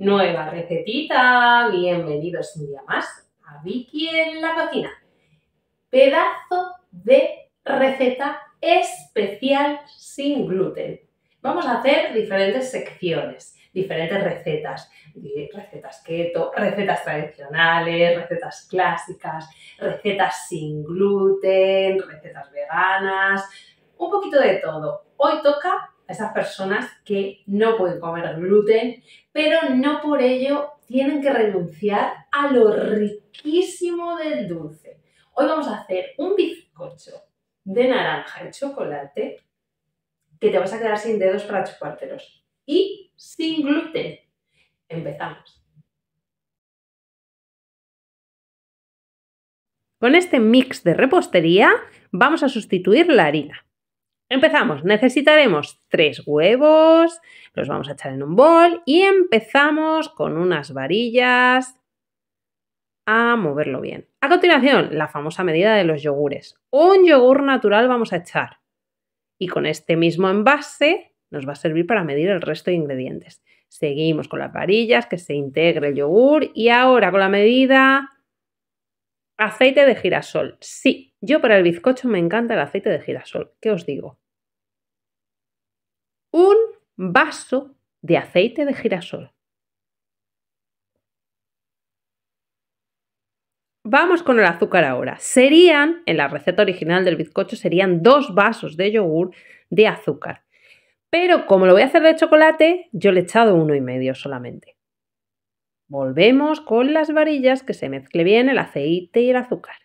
Nueva recetita, bienvenidos un día más a Vicky en la cocina. Pedazo de receta especial sin gluten. Vamos a hacer diferentes secciones, diferentes recetas, recetas keto, recetas tradicionales, recetas clásicas, recetas sin gluten, recetas veganas, un poquito de todo. Hoy toca a esas personas que no pueden comer gluten, pero no por ello tienen que renunciar a lo riquísimo del dulce. Hoy vamos a hacer un bizcocho de naranja y chocolate que te vas a quedar sin dedos para chupártelos y sin gluten. Empezamos. Con este mix de repostería vamos a sustituir la harina. Empezamos, necesitaremos tres huevos, los vamos a echar en un bol y empezamos con unas varillas a moverlo bien. A continuación, la famosa medida de los yogures. Un yogur natural vamos a echar y con este mismo envase nos va a servir para medir el resto de ingredientes. Seguimos con las varillas, que se integre el yogur y ahora con la medida aceite de girasol. Sí, yo para el bizcocho me encanta el aceite de girasol. ¿Qué os digo? Un vaso de aceite de girasol. Vamos con el azúcar ahora. Serían, en la receta original del bizcocho, serían dos vasos de yogur de azúcar. Pero como lo voy a hacer de chocolate, yo le he echado uno y medio solamente. Volvemos con las varillas que se mezcle bien el aceite y el azúcar.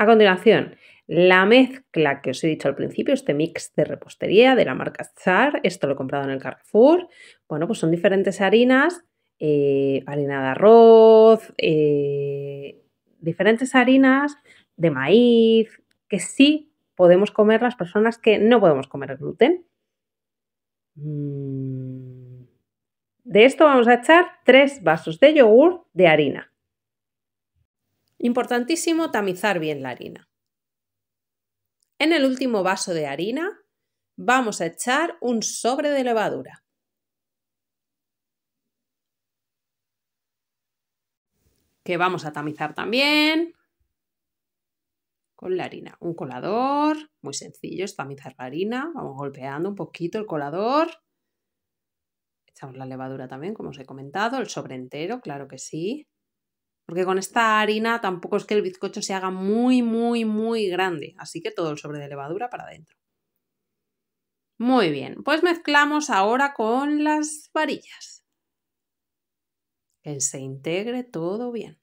A continuación, la mezcla que os he dicho al principio, este mix de repostería de la marca Char, esto lo he comprado en el Carrefour. Bueno, pues son diferentes harinas, eh, harina de arroz, eh, diferentes harinas de maíz, que sí podemos comer las personas que no podemos comer el gluten. Mm. De esto vamos a echar tres vasos de yogur de harina. Importantísimo tamizar bien la harina. En el último vaso de harina vamos a echar un sobre de levadura. Que vamos a tamizar también con la harina. Un colador, muy sencillo, es tamizar la harina. Vamos golpeando un poquito el colador. Echamos la levadura también, como os he comentado, el sobre entero, claro que sí porque con esta harina tampoco es que el bizcocho se haga muy, muy, muy grande, así que todo el sobre de levadura para adentro. Muy bien, pues mezclamos ahora con las varillas. Que se integre todo bien.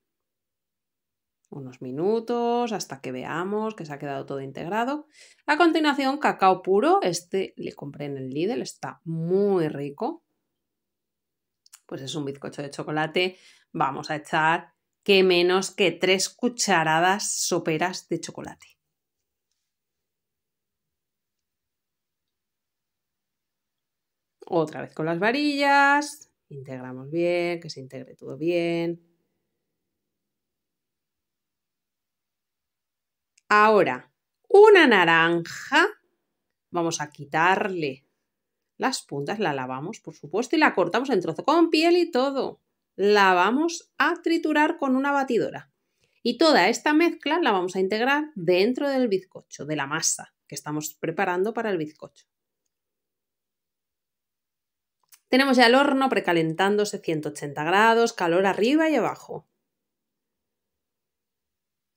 Unos minutos hasta que veamos que se ha quedado todo integrado. A continuación, cacao puro. Este le compré en el Lidl, está muy rico. Pues es un bizcocho de chocolate. Vamos a echar que menos que tres cucharadas soperas de chocolate. Otra vez con las varillas, integramos bien, que se integre todo bien. Ahora, una naranja, vamos a quitarle las puntas, la lavamos, por supuesto, y la cortamos en trozo con piel y todo la vamos a triturar con una batidora. Y toda esta mezcla la vamos a integrar dentro del bizcocho, de la masa que estamos preparando para el bizcocho. Tenemos ya el horno precalentándose 180 grados, calor arriba y abajo.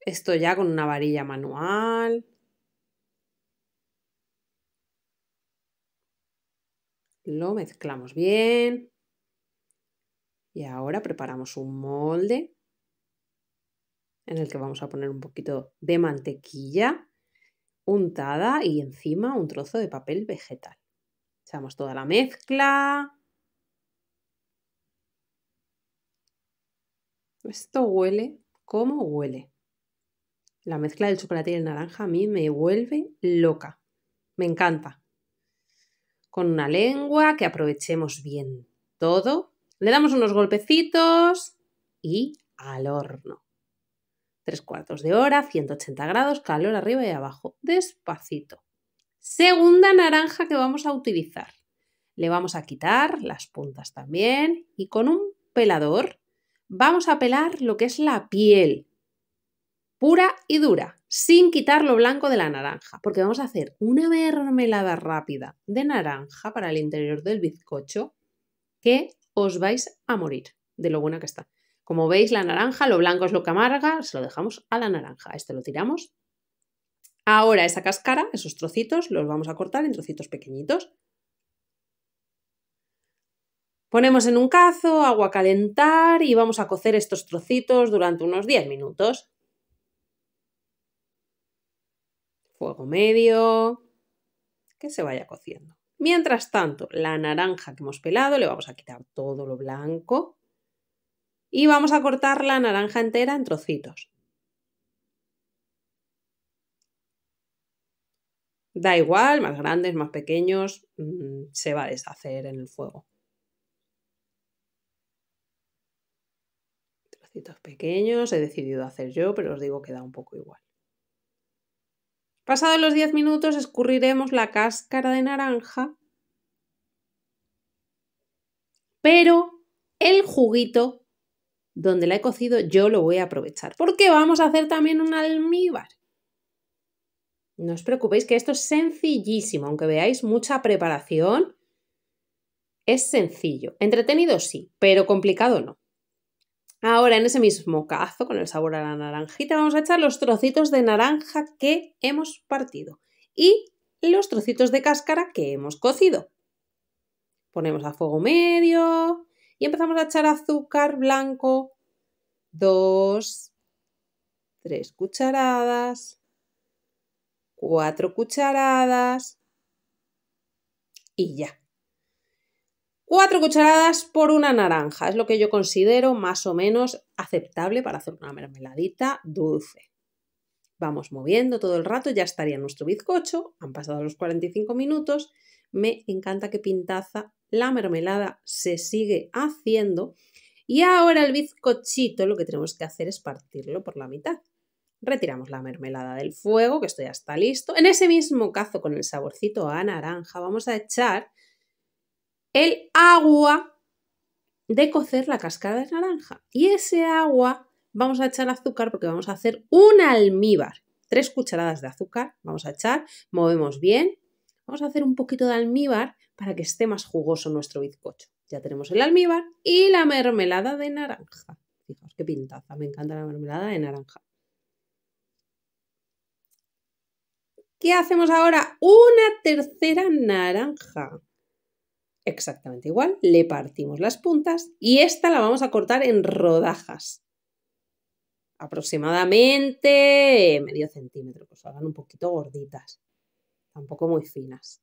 Esto ya con una varilla manual. Lo mezclamos bien. Y ahora preparamos un molde en el que vamos a poner un poquito de mantequilla untada y encima un trozo de papel vegetal. Echamos toda la mezcla. Esto huele como huele. La mezcla del chocolate y el naranja a mí me vuelve loca. Me encanta. Con una lengua que aprovechemos bien todo le damos unos golpecitos y al horno. Tres cuartos de hora, 180 grados, calor arriba y abajo, despacito. Segunda naranja que vamos a utilizar. Le vamos a quitar las puntas también y con un pelador vamos a pelar lo que es la piel, pura y dura, sin quitar lo blanco de la naranja, porque vamos a hacer una mermelada rápida de naranja para el interior del bizcocho que os vais a morir de lo buena que está. Como veis, la naranja, lo blanco es lo que amarga, se lo dejamos a la naranja. Este lo tiramos. Ahora esa cáscara, esos trocitos, los vamos a cortar en trocitos pequeñitos. Ponemos en un cazo, agua a calentar y vamos a cocer estos trocitos durante unos 10 minutos. Fuego medio, que se vaya cociendo. Mientras tanto, la naranja que hemos pelado, le vamos a quitar todo lo blanco y vamos a cortar la naranja entera en trocitos. Da igual, más grandes, más pequeños, mm, se va a deshacer en el fuego. Trocitos pequeños he decidido hacer yo, pero os digo que da un poco igual. Pasados los 10 minutos escurriremos la cáscara de naranja, pero el juguito donde la he cocido yo lo voy a aprovechar, porque vamos a hacer también un almíbar. No os preocupéis que esto es sencillísimo, aunque veáis mucha preparación, es sencillo. Entretenido sí, pero complicado no. Ahora en ese mismo cazo, con el sabor a la naranjita, vamos a echar los trocitos de naranja que hemos partido y los trocitos de cáscara que hemos cocido. Ponemos a fuego medio y empezamos a echar azúcar blanco, dos, tres cucharadas, cuatro cucharadas y ya. Cuatro cucharadas por una naranja es lo que yo considero más o menos aceptable para hacer una mermeladita dulce. Vamos moviendo todo el rato, ya estaría nuestro bizcocho, han pasado los 45 minutos, me encanta que pintaza, la mermelada se sigue haciendo y ahora el bizcochito lo que tenemos que hacer es partirlo por la mitad. Retiramos la mermelada del fuego, que esto ya está listo. En ese mismo cazo con el saborcito a naranja vamos a echar el agua de cocer la cáscara de naranja. Y ese agua vamos a echar azúcar porque vamos a hacer un almíbar. Tres cucharadas de azúcar vamos a echar, movemos bien. Vamos a hacer un poquito de almíbar para que esté más jugoso nuestro bizcocho. Ya tenemos el almíbar y la mermelada de naranja. Fijaos qué pintaza, me encanta la mermelada de naranja. ¿Qué hacemos ahora? Una tercera naranja exactamente igual, le partimos las puntas y esta la vamos a cortar en rodajas. Aproximadamente medio centímetro, pues hagan un poquito gorditas, tampoco muy finas.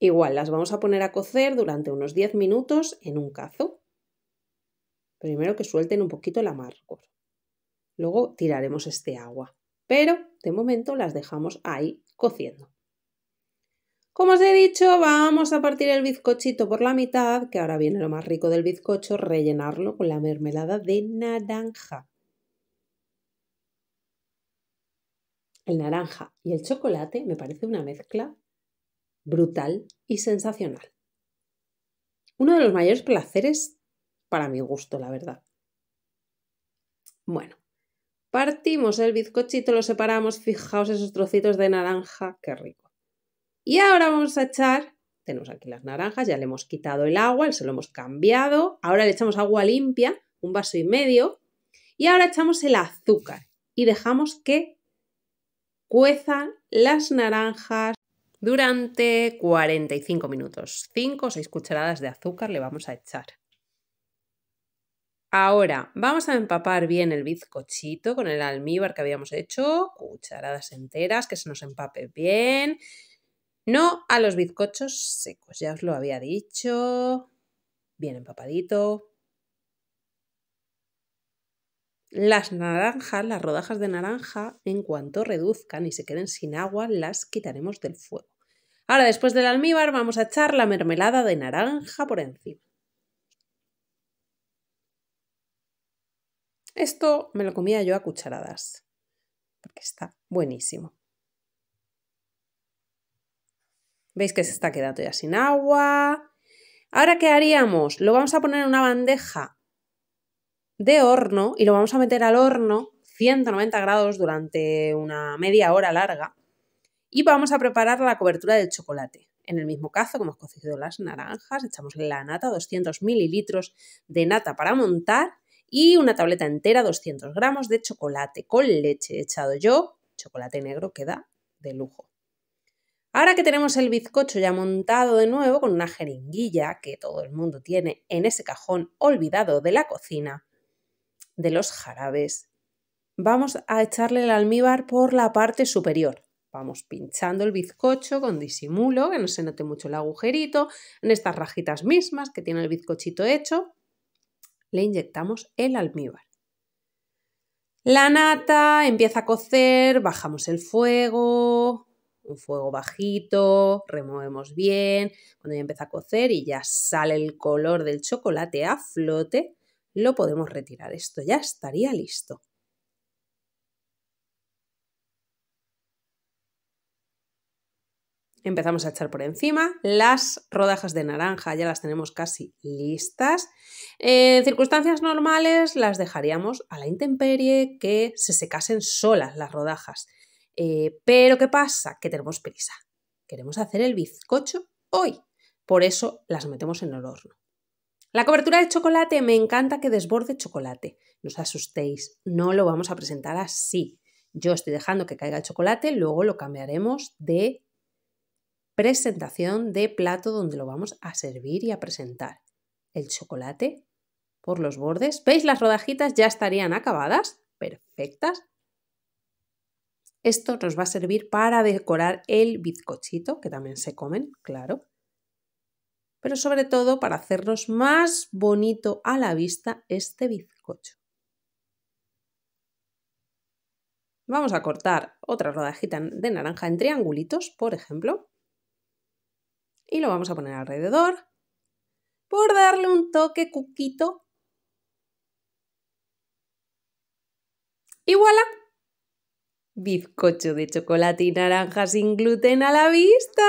Igual, las vamos a poner a cocer durante unos 10 minutos en un cazo. Primero que suelten un poquito el amargor. Luego tiraremos este agua. Pero de momento las dejamos ahí cociendo. Como os he dicho, vamos a partir el bizcochito por la mitad, que ahora viene lo más rico del bizcocho, rellenarlo con la mermelada de naranja. El naranja y el chocolate me parece una mezcla brutal y sensacional. Uno de los mayores placeres para mi gusto, la verdad. Bueno, partimos el bizcochito, lo separamos, fijaos esos trocitos de naranja, qué rico. Y ahora vamos a echar, tenemos aquí las naranjas, ya le hemos quitado el agua, se lo hemos cambiado, ahora le echamos agua limpia, un vaso y medio, y ahora echamos el azúcar y dejamos que cuezan las naranjas durante 45 minutos. 5 o 6 cucharadas de azúcar le vamos a echar. Ahora vamos a empapar bien el bizcochito con el almíbar que habíamos hecho, cucharadas enteras, que se nos empape bien, no a los bizcochos secos, ya os lo había dicho. Bien empapadito. Las naranjas, las rodajas de naranja, en cuanto reduzcan y se queden sin agua, las quitaremos del fuego. Ahora, después del almíbar, vamos a echar la mermelada de naranja por encima. Esto me lo comía yo a cucharadas, porque está buenísimo. Veis que se está quedando ya sin agua. Ahora, ¿qué haríamos? Lo vamos a poner en una bandeja de horno y lo vamos a meter al horno 190 grados durante una media hora larga. Y vamos a preparar la cobertura del chocolate. En el mismo cazo, como hemos cocido las naranjas, echamos la nata, 200 mililitros de nata para montar y una tableta entera, 200 gramos de chocolate con leche. He echado yo, chocolate negro queda de lujo. Ahora que tenemos el bizcocho ya montado de nuevo con una jeringuilla que todo el mundo tiene en ese cajón olvidado de la cocina, de los jarabes, vamos a echarle el almíbar por la parte superior. Vamos pinchando el bizcocho con disimulo, que no se note mucho el agujerito, en estas rajitas mismas que tiene el bizcochito hecho, le inyectamos el almíbar. La nata empieza a cocer, bajamos el fuego, un fuego bajito, removemos bien, cuando ya empieza a cocer y ya sale el color del chocolate a flote, lo podemos retirar. Esto ya estaría listo. Empezamos a echar por encima las rodajas de naranja, ya las tenemos casi listas. En circunstancias normales las dejaríamos a la intemperie que se secasen solas las rodajas. Eh, pero ¿qué pasa? Que tenemos prisa. Queremos hacer el bizcocho hoy. Por eso las metemos en el horno. La cobertura de chocolate me encanta que desborde chocolate. No os asustéis, no lo vamos a presentar así. Yo estoy dejando que caiga el chocolate, luego lo cambiaremos de presentación de plato donde lo vamos a servir y a presentar. El chocolate por los bordes. ¿Veis? Las rodajitas ya estarían acabadas, perfectas, esto nos va a servir para decorar el bizcochito, que también se comen, claro. Pero sobre todo para hacernos más bonito a la vista este bizcocho. Vamos a cortar otra rodajita de naranja en triangulitos, por ejemplo. Y lo vamos a poner alrededor por darle un toque cuquito. Y voilà, bizcocho de chocolate y naranja sin gluten a la vista.